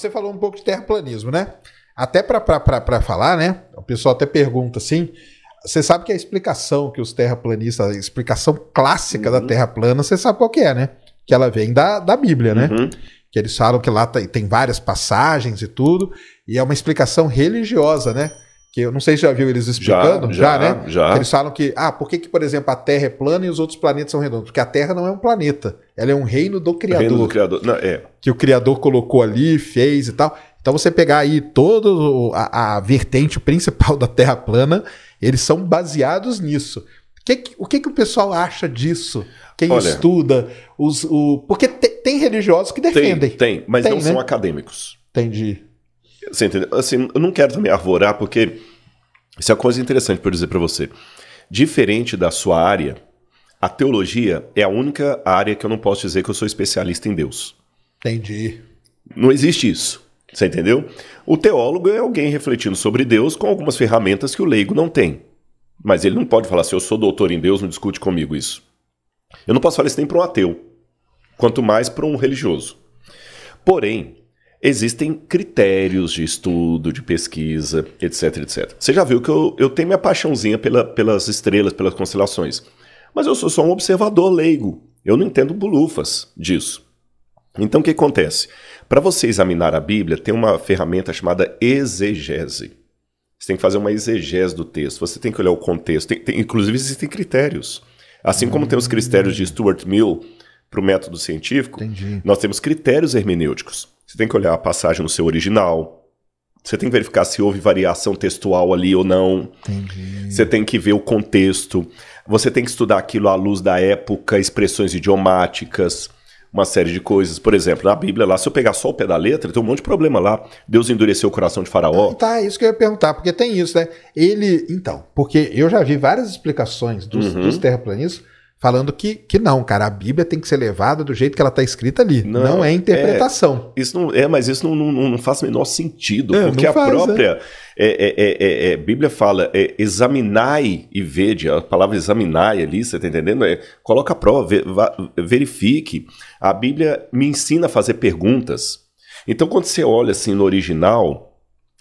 Você falou um pouco de terraplanismo, né? Até para falar, né? O pessoal até pergunta assim. Você sabe que a explicação que os terraplanistas, a explicação clássica uhum. da Terra plana, você sabe qual que é, né? Que ela vem da, da Bíblia, né? Uhum. Que eles falam que lá tem várias passagens e tudo, e é uma explicação religiosa, né? que eu não sei se já viu eles explicando, já, já, já né? Já. Que eles falam que, ah, por que, que, por exemplo, a Terra é plana e os outros planetas são redondos? Porque a Terra não é um planeta, ela é um reino do Criador. Reino do Criador, não, é. Que o Criador colocou ali, fez e tal. Então você pegar aí toda a, a vertente principal da Terra plana, eles são baseados nisso. Que que, o que, que o pessoal acha disso? Quem Olha, estuda? Os, o, porque te, tem religiosos que defendem. Tem, tem mas tem, não né? são acadêmicos. Entendi. Você entendeu? Assim, eu não quero também arvorar, porque isso é uma coisa interessante para eu dizer para você. Diferente da sua área, a teologia é a única área que eu não posso dizer que eu sou especialista em Deus. Entendi. Não existe isso. Você entendeu? O teólogo é alguém refletindo sobre Deus com algumas ferramentas que o leigo não tem. Mas ele não pode falar assim, eu sou doutor em Deus, não discute comigo isso. Eu não posso falar isso nem para um ateu, quanto mais para um religioso. Porém, existem critérios de estudo, de pesquisa, etc, etc. Você já viu que eu, eu tenho minha paixãozinha pela, pelas estrelas, pelas constelações. Mas eu sou só um observador leigo. Eu não entendo bulufas disso. Então o que acontece? Para você examinar a Bíblia, tem uma ferramenta chamada exegese. Você tem que fazer uma exegese do texto, você tem que olhar o contexto. Tem, tem, inclusive, existem critérios. Assim como tem os hum. critérios de Stuart Mill para o método científico, Entendi. nós temos critérios hermenêuticos. Você tem que olhar a passagem no seu original. Você tem que verificar se houve variação textual ali ou não. Entendi. Você tem que ver o contexto. Você tem que estudar aquilo à luz da época, expressões idiomáticas, uma série de coisas. Por exemplo, na Bíblia, lá, se eu pegar só o pé da letra, tem um monte de problema lá. Deus endureceu o coração de Faraó. Tá, tá isso que eu ia perguntar, porque tem isso, né? Ele. Então, porque eu já vi várias explicações dos, uhum. dos terraplanistas falando que, que não, cara, a Bíblia tem que ser levada do jeito que ela está escrita ali. Não, não é, é interpretação. É, isso não é, mas isso não, não, não faz o menor sentido, é, porque a própria é. Bíblia fala é, examinai e vede, a palavra examinai ali, você está entendendo? É, coloca a prova, verifique. A Bíblia me ensina a fazer perguntas. Então, quando você olha assim no original,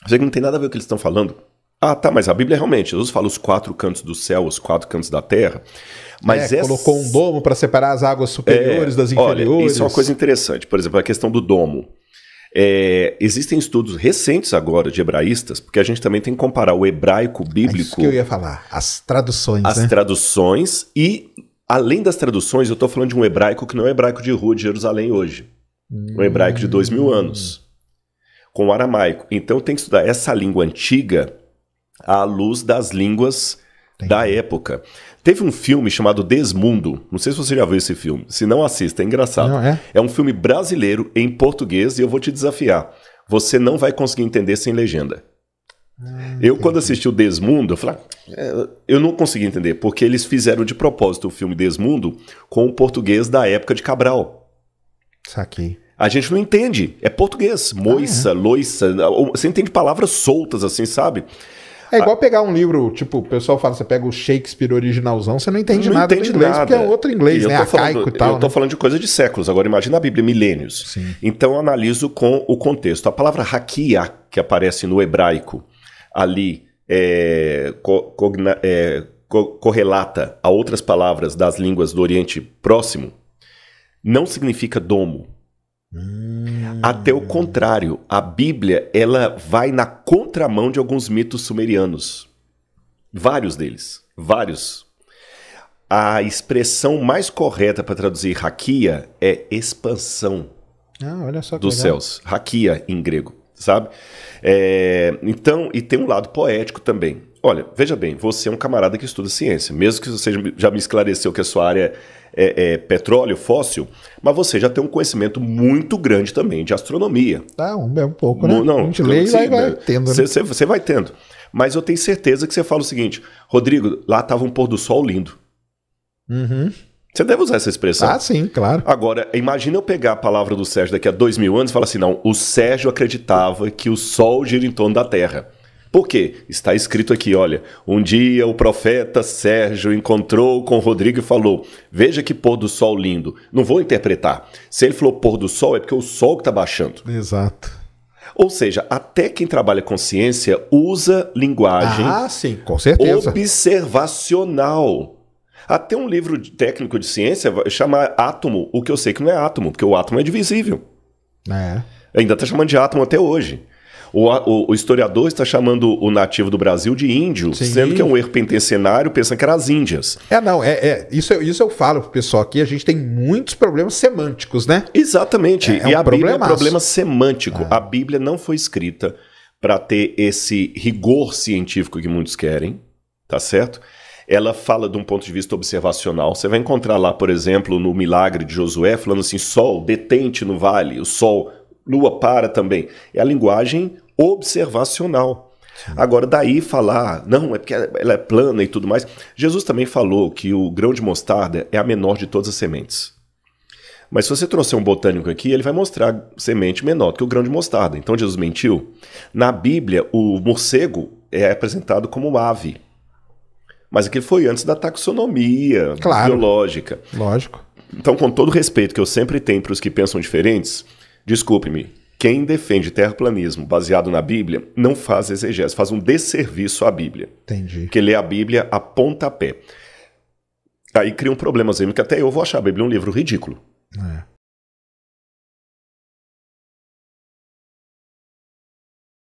você não tem nada a ver com o que eles estão falando. Ah, tá, mas a Bíblia realmente, Jesus fala os quatro cantos do céu, os quatro cantos da terra. Mas é, essa... Colocou um domo para separar as águas superiores é, das inferiores. Olha, isso é uma coisa interessante. Por exemplo, a questão do domo. É, existem estudos recentes agora de hebraístas, porque a gente também tem que comparar o hebraico bíblico. É isso que eu ia falar, as traduções. As né? traduções, e além das traduções, eu estou falando de um hebraico que não é hebraico de rua de Jerusalém hoje. Hum. Um hebraico de dois mil hum. anos, com o aramaico. Então tem que estudar essa língua antiga à luz das línguas Entendi. da época. Teve um filme chamado Desmundo. Não sei se você já viu esse filme. Se não, assista. É engraçado. Não, é? é um filme brasileiro em português e eu vou te desafiar. Você não vai conseguir entender sem legenda. Ah, eu, quando assisti o Desmundo, eu falei, ah, é, eu não consegui entender, porque eles fizeram de propósito o filme Desmundo com o português da época de Cabral. Saquei. A gente não entende, é português, Moissa, ah, é. loiça, você entende palavras soltas assim, sabe? É igual ah. pegar um livro, tipo, o pessoal fala, você pega o Shakespeare originalzão, você não entende não nada entende do inglês, nada. porque é outro inglês, né? Arcaico falando, e tal. Eu tô né? falando de coisa de séculos, agora imagina a Bíblia, milênios. Sim. Então eu analiso com o contexto. A palavra hakia, que aparece no hebraico, ali, é, cogna, é, co correlata a outras palavras das línguas do Oriente Próximo, não significa domo Hum. Até o contrário, a Bíblia ela vai na contramão de alguns mitos sumerianos. Vários deles, vários. A expressão mais correta para traduzir raquia é expansão ah, dos céus. Raquia em grego, sabe? É, então, e tem um lado poético também. Olha, veja bem, você é um camarada que estuda ciência, mesmo que você já me esclareceu que a sua área é, é, petróleo fóssil, mas você já tem um conhecimento muito grande também de astronomia. Ah, um, é um pouco, né? Não, não, a gente lê e vai, né? vai tendo. Você né? vai tendo. Mas eu tenho certeza que você fala o seguinte, Rodrigo, lá estava um pôr do sol lindo. Uhum. Você deve usar essa expressão. Ah, sim, claro. Agora, imagina eu pegar a palavra do Sérgio daqui a dois mil anos e falar assim: não, o Sérgio acreditava que o Sol gira em torno da Terra. Porque está escrito aqui, olha, um dia o profeta Sérgio encontrou com Rodrigo e falou: Veja que pôr do sol lindo. Não vou interpretar. Se ele falou pôr do sol, é porque o sol que está baixando. Exato. Ou seja, até quem trabalha com ciência usa linguagem ah, sim, com certeza. observacional. Até um livro técnico de ciência chama átomo, o que eu sei que não é átomo, porque o átomo é divisível. É. Ainda está chamando de átomo até hoje. O, o, o, historiador está chamando o nativo do Brasil de índio, Sim. sendo que é um erro pentecenário, pensando que era as índias. É, não, é, é. Isso, isso eu falo pro pessoal aqui, a gente tem muitos problemas semânticos, né? Exatamente. É, é e um a Bíblia é um problema semântico. É. A Bíblia não foi escrita para ter esse rigor científico que muitos querem, tá certo? Ela fala de um ponto de vista observacional. Você vai encontrar lá, por exemplo, no milagre de Josué, falando assim: sol, detente no vale, o sol Lua para também. É a linguagem observacional. Sim. Agora, daí falar, não, é porque ela é plana e tudo mais. Jesus também falou que o grão de mostarda é a menor de todas as sementes. Mas se você trouxer um botânico aqui, ele vai mostrar semente menor do que o grão de mostarda. Então Jesus mentiu. Na Bíblia, o morcego é apresentado como ave. Mas aquilo foi antes da taxonomia claro. biológica. Lógico. Então, com todo o respeito que eu sempre tenho para os que pensam diferentes, Desculpe-me, quem defende terraplanismo baseado na Bíblia não faz exegese, faz um desserviço à Bíblia. Entendi. Que lê a Bíblia a pontapé. Aí cria um problemazinho, que até eu vou achar a Bíblia um livro ridículo. É.